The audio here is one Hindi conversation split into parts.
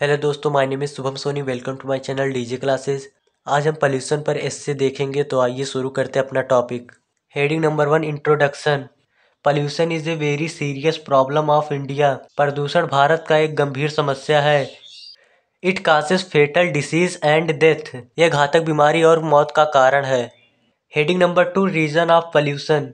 हेलो दोस्तों my name is Shubham Soni welcome to my channel DJ classes आज हम पॉल्यूशन पर ऐसे देखेंगे तो आइए शुरू करते हैं अपना topic heading number one introduction pollution is a very serious problem of India प्रदूषण भारत का एक गंभीर समस्या है it causes fatal disease and death यह घातक बीमारी और मौत का कारण है heading number two reason of pollution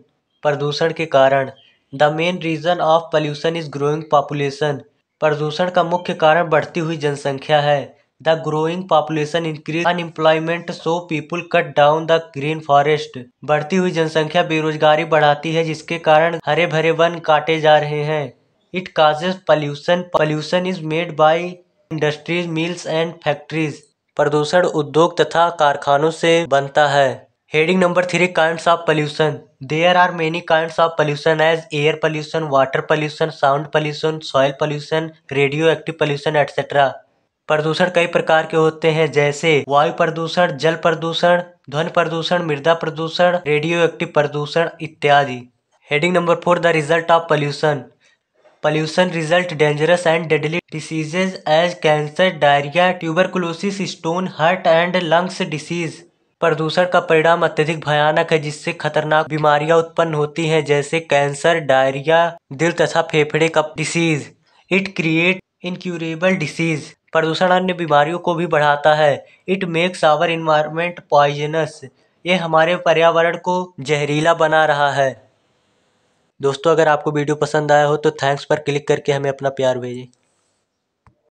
प्रदूषण के कारण the main reason of pollution is growing population प्रदूषण का मुख्य कारण बढ़ती हुई जनसंख्या है the growing population increase unemployment so people cut down the green forest बढ़ती हुई जनसंख्या बेरोजगारी बढ़ाती है जिसके कारण हरे भरे वन काटे जा रहे हैं it causes pollution pollution is made by industries mills and factories प्रदूषण उद्योग तथा कारखानों से बनता है heading number three kinds of pollution there are many kinds of pollution as air air water pollution sound pollution soil pollution radioactive pollution etcetera प्रदूषण कई प्रकार के होते हैं जैसे वायु प्रदूषण जल प्रदूषण ध्वनि प्रदूषण मृदा प्रदूषण रेडियो एक्टिव प्रदूषण इत्यादि heading number four the result of pollution pollution result dangerous and deadly diseases as cancer diarrhoea tuberculosis stone heart and lungs disease प्रदूषण का परिणाम अत्यधिक भयानक है जिससे खतरनाक बीमारियां उत्पन्न होती हैं जैसे कैंसर डायरिया दिल तथा फेफड़े का disease it create incurable disease प्रदूषण अन्य बीमारियों को भी बढ़ाता है it makes our environment poisonous ये हमारे पर्यावरण को जहरीला बना रहा है दोस्तों अगर आपको वीडियो पसंद आया हो तो थैंक्स पर क्लिक करके हमें अपना प्यार भेजें